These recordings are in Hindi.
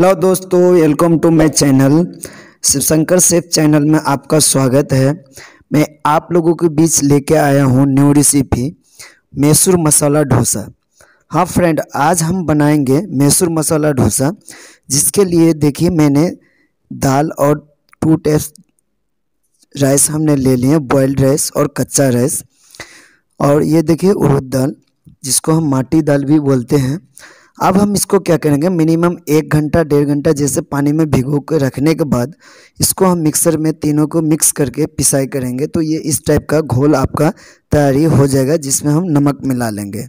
हेलो दोस्तों welcome to my channel Shivshankar chef channel में आपका स्वागत है मैं आप लोगों के बीच लेके आया हूँ न्यू रेसिपी मैसूर मसाला डोसा हाँ फ्रेंड आज हम बनाएंगे मैसूर मसाला डोसा जिसके लिए देखिए मैंने दाल और टू टेस्ट राइस हमने ले लिए बॉयल्ड राइस और कच्चा राइस और ये देखिए उड़द दाल जिसको हम माटी दाल भी बोलते हैं अब हम इसको क्या करेंगे मिनिमम एक घंटा डेढ़ घंटा जैसे पानी में भिगो के रखने के बाद इसको हम मिक्सर में तीनों को मिक्स करके पिसाई करेंगे तो ये इस टाइप का घोल आपका तैयारी हो जाएगा जिसमें हम नमक मिला लेंगे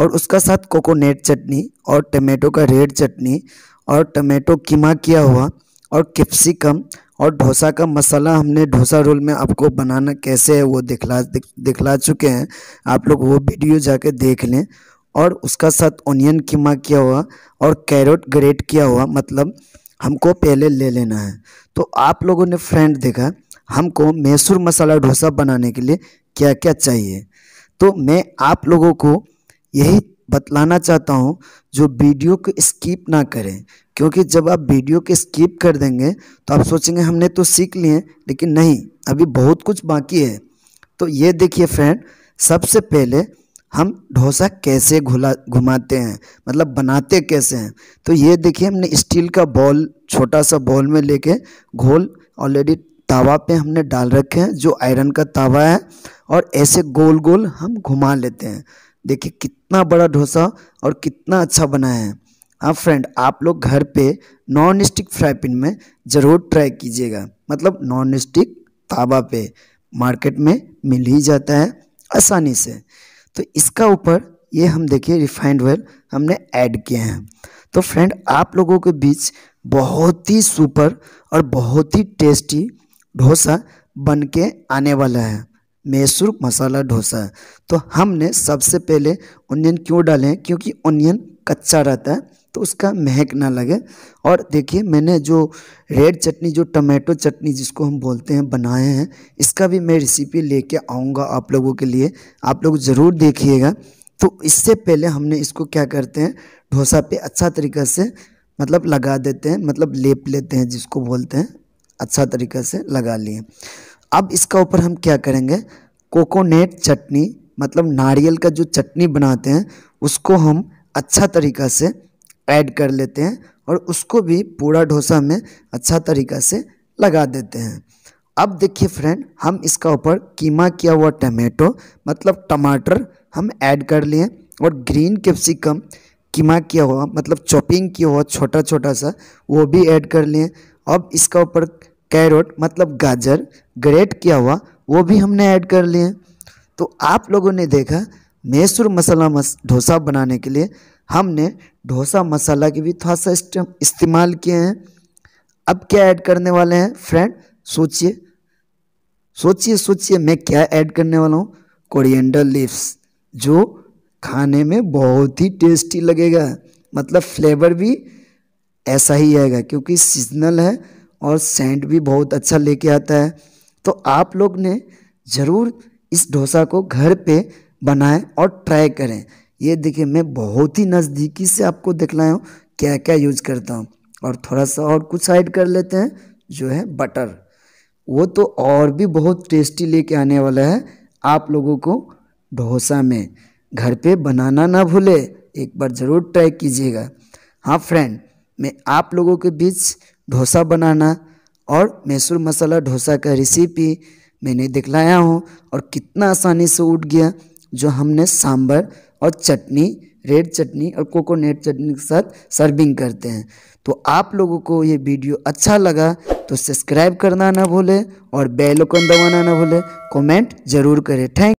और उसका साथ कोकोनट चटनी और टमेटो का रेड चटनी और टमेटो कीमा किया हुआ और कैप्सिकम और डोसा का मसाला हमने डोसा रोल में आपको बनाना कैसे है वो दिखला दिखला चुके हैं आप लोग वो वीडियो जाके देख लें और उसका साथ ओनियन कीमा किया हुआ और कैरेट ग्रेट किया हुआ मतलब हमको पहले ले लेना है तो आप लोगों ने फ्रेंड देखा हमको मैसूर मसाला डोसा बनाने के लिए क्या क्या चाहिए तो मैं आप लोगों को यही बतलाना चाहता हूँ जो वीडियो को स्किप ना करें क्योंकि जब आप वीडियो के स्किप कर देंगे तो आप सोचेंगे हमने तो सीख लिए लेकिन नहीं अभी बहुत कुछ बाकी है तो ये देखिए फ्रेंड सबसे पहले हम डोसा कैसे घुला घुमाते हैं मतलब बनाते कैसे हैं तो ये देखिए हमने स्टील का बॉल छोटा सा बॉल में लेके घोल ऑलरेडी तावा पे हमने डाल रखे हैं जो आयरन का तावा है और ऐसे गोल गोल हम घुमा लेते हैं देखिए कितना बड़ा डोसा और कितना अच्छा बनाया है हाँ फ्रेंड आप लोग घर पे नॉन स्टिक फ्राई पैन में ज़रूर ट्राई कीजिएगा मतलब नॉन स्टिक तावा पे मार्केट में मिल ही जाता है आसानी से तो इसका ऊपर ये हम देखिए रिफाइंड ऑयल हमने ऐड किए हैं तो फ्रेंड आप लोगों के बीच बहुत ही सुपर और बहुत ही टेस्टी डोसा बन के आने वाला है मैसूर मसाला डोसा तो हमने सबसे पहले ओनियन क्यों डाले हैं क्योंकि ओनियन कच्चा रहता है तो उसका महक ना लगे और देखिए मैंने जो रेड चटनी जो टमाटो चटनी जिसको हम बोलते हैं बनाए हैं इसका भी मैं रेसिपी लेके आऊँगा आप लोगों के लिए आप लोग ज़रूर देखिएगा तो इससे पहले हमने इसको क्या करते हैं डोसा पे अच्छा तरीक़े से मतलब लगा देते हैं मतलब लेप लेते हैं जिसको बोलते हैं अच्छा तरीक़े से लगा लिए अब इसका ऊपर हम क्या करेंगे कोकोनेट चटनी मतलब नारियल का जो चटनी बनाते हैं उसको हम अच्छा तरीका से ऐड कर लेते हैं और उसको भी पूरा डोसा में अच्छा तरीका से लगा देते हैं अब देखिए फ्रेंड हम इसका ऊपर कीमा किया हुआ टमाटो मतलब टमाटर हम ऐड कर लिए और ग्रीन कैप्सिकम कीमा किया हुआ मतलब चॉपिंग किया हुआ छोटा छोटा सा वो भी ऐड कर लिए अब इसका ऊपर कैरोट मतलब गाजर ग्रेट किया हुआ वो भी हमने ऐड कर लिए तो आप लोगों ने देखा मैसूर मसाला मस डोसा बनाने के लिए हमने डोसा मसाला के भी थोड़ा सा इस्तेमाल किए हैं अब क्या ऐड करने वाले हैं फ्रेंड सोचिए सोचिए सोचिए मैं क्या ऐड करने वाला हूँ कोरिएंडर लीव्स जो खाने में बहुत ही टेस्टी लगेगा मतलब फ्लेवर भी ऐसा ही आएगा क्योंकि सीजनल है और सेंट भी बहुत अच्छा लेके आता है तो आप लोग ने ज़रूर इस डोसा को घर पे बनाएं और ट्राई करें ये देखिए मैं बहुत ही नज़दीकी से आपको दिखलाया हूँ क्या क्या यूज करता हूँ और थोड़ा सा और कुछ ऐड कर लेते हैं जो है बटर वो तो और भी बहुत टेस्टी लेके आने वाला है आप लोगों को डोसा में घर पे बनाना ना भूले एक बार ज़रूर ट्राई कीजिएगा हाँ फ्रेंड मैं आप लोगों के बीच डोसा बनाना और मैसूर मसाला डोसा का रेसिपी मैंने दिखलाया हूँ और कितना आसानी से उठ गया जो हमने सांभर और चटनी रेड चटनी और कोकोनट चटनी के साथ सर्विंग करते हैं तो आप लोगों को ये वीडियो अच्छा लगा तो सब्सक्राइब करना ना भूले और बेल आइकन दबाना ना भूले कमेंट जरूर करें थैंक